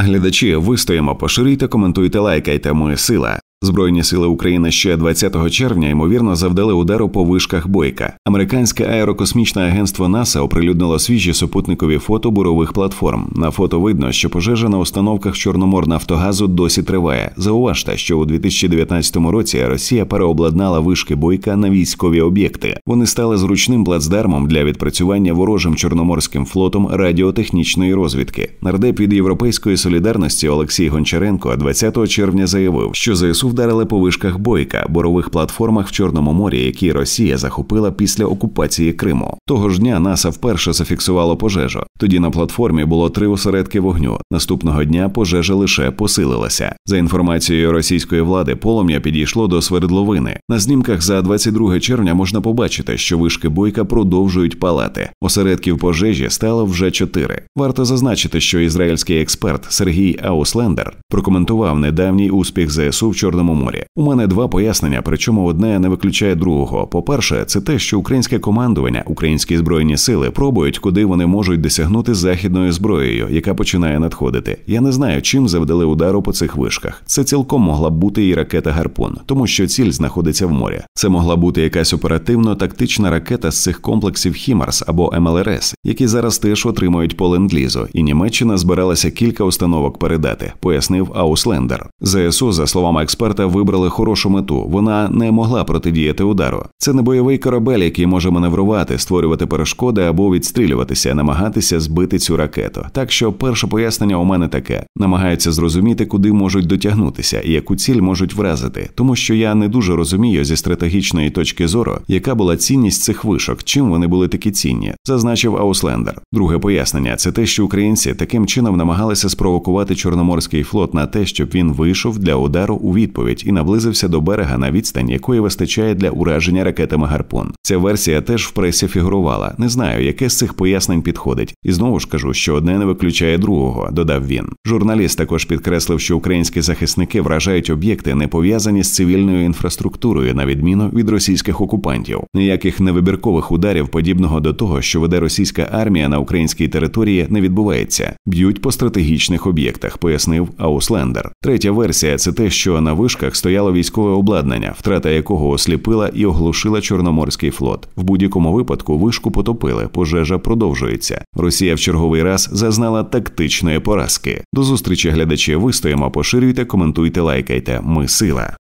Глядачі ви вистоїмо, поширюйте, коментуйте, лайкайте. Ми сила. Збройні сили України ще 20 червня ймовірно завдали удару по вишках бойка. Американське аерокосмічне агентство НАСА оприлюднило свіжі супутникові фото бурових платформ. На фото видно, що пожежа на установках Чорноморнафтогазу досі триває. Зауважте, що у 2019 році Росія переобладнала вишки бойка на військові об'єкти. Вони стали зручним плацдармом для відпрацювання ворожим чорноморським флотом радіотехнічної розвідки. Нардеп від європейської солідарності Олексій Гончаренко 20 червня заявив, що ЗСУ вдарили по вишках бойка, борових платформах в Чорному морі, які Росія захопила після окупації Криму. Того ж дня НАСА вперше зафіксувало пожежу. Тоді на платформі було три осередки вогню. Наступного дня пожежа лише посилилася. За інформацією російської влади, полум'я підійшло до свердловини. На знімках за 22 червня можна побачити, що вишки бойка продовжують палати. Осередків пожежі стало вже чотири. Варто зазначити, що ізраїльський експерт Сергій Ауслендер прокоментував недавній успіх ЗСУ в Чорному. Чорному морі. У мене два пояснення, причому одне не виключає другого. По-перше, це те, що українське командування, українські збройні сили пробують, куди вони можуть досягнути західною зброєю, яка починає надходити. Я не знаю, чим завдали удару по цих вишках. Це цілком могла б бути і ракета гарпун, тому що ціль знаходиться в морі. Це могла бути якась оперативно-тактична ракета з цих комплексів Хімарс або МЛРС, які зараз теж отримують по ленд і Німеччина збиралася кілька установок передати, пояснив Ауслендер. ЗСУ, за словами експерта. Альберта вибрали хорошу мету. Вона не могла протидіяти удару. Це не бойовий корабель, який може маневрувати, створювати перешкоди або відстрілюватися, намагатися збити цю ракету. Так що перше пояснення у мене таке: намагаються зрозуміти, куди можуть дотягнутися і яку ціль можуть вразити, тому що я не дуже розумію зі стратегічної точки зору, яка була цінність цих вишок, чим вони були такі цінні, зазначив Ауслендер. Друге пояснення це те, що українці таким чином намагалися спровокувати Чорноморський флот на те, щоб він вийшов для удару у відповідь відповідь і наблизився до берега на відстань, якої вистачає для ураження ракетами гарпун. Ця версія теж в пресі фігурувала. Не знаю, яке з цих пояснень підходить, і знову ж кажу, що одне не виключає другого, додав він. Журналіст також підкреслив, що українські захисники вражають об'єкти, не пов'язані з цивільною інфраструктурою, на відміну від російських окупантів. Ніяких невибіркових ударів, подібного до того, що веде російська армія на українській території, не відбувається. Б'ють по стратегічних об'єктах, пояснив Ауслендер. Третя версія це те, що на вишках стояло військове обладнання, втрата якого осліпила і оглушила Чорноморський флот. В будь-якому випадку вишку потопили, пожежа продовжується. Росія в черговий раз зазнала тактичної поразки. До зустрічі глядачі вистоїмо, поширюйте, коментуйте, лайкайте. Ми сила.